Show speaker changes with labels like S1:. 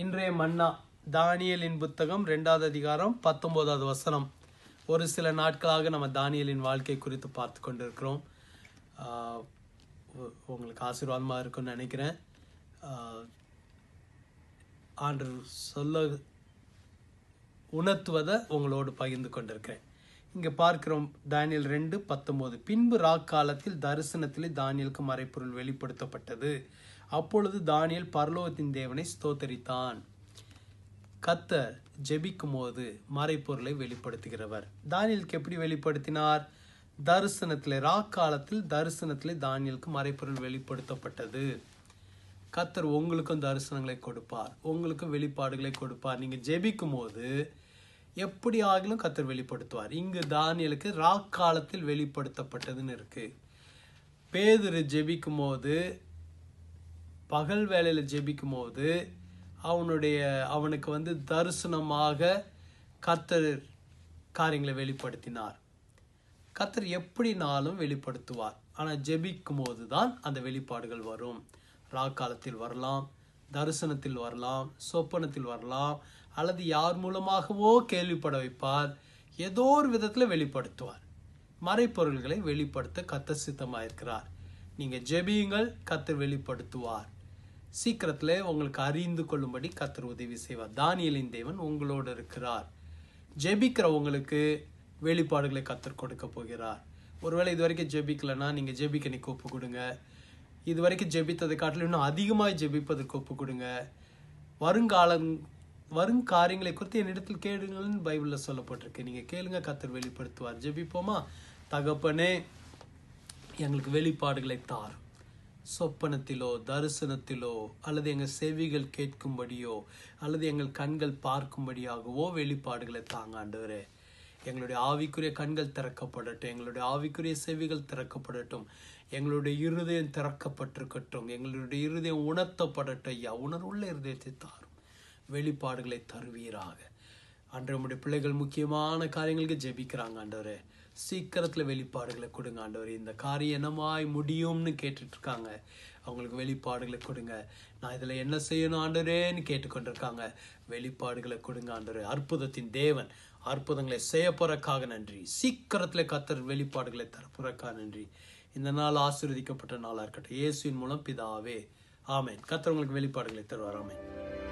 S1: இன்றைய மன்னா தானியலின் புத்தகம் ரெண்டாவது அதிகாரம் பத்தொன்பதாவது வசனம் ஒரு சில நாட்களாக நம்ம தானியலின் வாழ்க்கை குறித்து பார்த்து கொண்டிருக்கிறோம் உங்களுக்கு ஆசீர்வாதமாக இருக்கும்னு நினைக்கிறேன் ஆண்டு சொல்ல உணர்த்துவதை உங்களோடு பகிர்ந்து கொண்டிருக்கிறேன் இங்கே பார்க்கிறோம் தானியல் ரெண்டு பத்தொம்போது பின்பு ராக்காலத்தில் தரிசனத்திலே தானியலுக்கு மறைப்பொருள் வெளிப்படுத்தப்பட்டது அப்பொழுது தானியல் பரலோகத்தின் தேவனை ஸ்தோத்தரித்தான் கத்தர் ஜெபிக்கும் போது மறைப்பொருளை வெளிப்படுத்துகிறவர் தானியலுக்கு எப்படி வெளிப்படுத்தினார் தரிசனத்தில் ராக்காலத்தில் தரிசனத்திலே தானியலுக்கு மறைப்பொருள் வெளிப்படுத்தப்பட்டது கத்தர் உங்களுக்கும் தரிசனங்களை கொடுப்பார் உங்களுக்கும் வெளிப்பாடுகளை கொடுப்பார் நீங்கள் ஜெபிக்கும் போது எப்படி ஆகிலும் கத்தர் வெளிப்படுத்துவார் இங்கு தானியலுக்கு காலத்தில் வெளிப்படுத்தப்பட்டதுன்னு இருக்குது பேதுரு ஜெபிக்கும் போது பகல் வேலையில் ஜெபிக்கும் போது அவனுடைய அவனுக்கு வந்து தரிசனமாக கத்தர் காரியங்களை வெளிப்படுத்தினார் கத்தர் எப்படினாலும் வெளிப்படுத்துவார் ஆனால் ஜெபிக்கும் போது தான் அந்த வெளிப்பாடுகள் வரும் ராக்காலத்தில் வரலாம் தரிசனத்தில் வரலாம் சொப்பனத்தில் வரலாம் அல்லது யார் மூலமாகவோ கேள்விப்பட வைப்பார் ஏதோ ஒரு விதத்தில் வெளிப்படுத்துவார் மறைப்பொருள்களை வெளிப்படுத்த கத்த சித்தமாயிருக்கிறார் நீங்கள் ஜெபியுங்கள் கத்தர் வெளிப்படுத்துவார் சீக்கிரத்தில் உங்களுக்கு அறிந்து கொள்ளும்படி கத்தர் உதவி செய்வார் தானியலின் தேவன் உங்களோடு இருக்கிறார் ஜெபிக்கிறவங்களுக்கு வெளிப்பாடுகளை கத்தர் கொடுக்க போகிறார் ஒருவேளை இது வரைக்கும் ஜெபிக்கலைன்னா நீங்கள் ஜெபிக்க நீ கொடுங்க இது வரைக்கும் ஜெபித்ததை காட்டில் இன்னும் அதிகமாக ஜெபிப்பதற்கு ஒப்பு கொடுங்க வருங்காலம் வரும் காரியங்களை குறித்து என்னிடத்தில் கேளுங்கள்னு பைபிளில் சொல்லப்பட்டிருக்கு நீங்கள் கேளுங்க கத்தர் வெளிப்படுத்துவார் ஜெபிப்போமா தகப்பனே எங்களுக்கு வெளிப்பாடுகளை தார் சொப்பனத்திலோ தரிசனத்திலோ அல்லது எங்கள் செவிகள் கேட்கும்படியோ அல்லது எங்கள் கண்கள் பார்க்கும்படியாகவோ வெளிப்பாடுகளை தாங்க வரேன் எங்களுடைய ஆவிக்குரிய கண்கள் திறக்கப்படட்டும் எங்களுடைய ஆவிக்குரிய செவிகள் திறக்கப்படட்டும் எங்களுடைய இருதயம் திறக்கப்பட்டிருக்கட்டும் எங்களுடைய இருதயம் உணர்த்தப்படட்டும் ஐயா உணர்வுள்ள இருதயத்தை தாரும் வெளிப்பாடுகளை தருவீராக அன்று நம்முடைய பிள்ளைகள் முக்கியமான காரியங்களுக்கு ஜெபிக்கிறாங்க ஆண்டவரே சீக்கிரத்தில் வெளிப்பாடுகளை கொடுங்க ஆண்டவர் இந்த காரியம் என்னமாய் முடியும்னு கேட்டுட்ருக்காங்க அவங்களுக்கு வெளிப்பாடுகளை கொடுங்க நான் இதில் என்ன செய்யணும் ஆண்டவரேன்னு கேட்டுக்கொண்டிருக்காங்க வெளிப்பாடுகளை கொடுங்க ஆண்டவர் அற்புதத்தின் தேவன் அற்புதங்களை செய்ய போறக்காக நன்றி சீக்கிரத்தில் கத்தர் வெளிப்பாடுகளை தரப்புறக்காக நன்றி இந்த நாள் ஆசீர்வதிக்கப்பட்ட நாளாக இருக்கட்டும் இயேசுவின் மூலம் பிதாவே ஆமேன் கத்தர் உங்களுக்கு வெளிப்பாடுகளை தருவார் ஆமேன்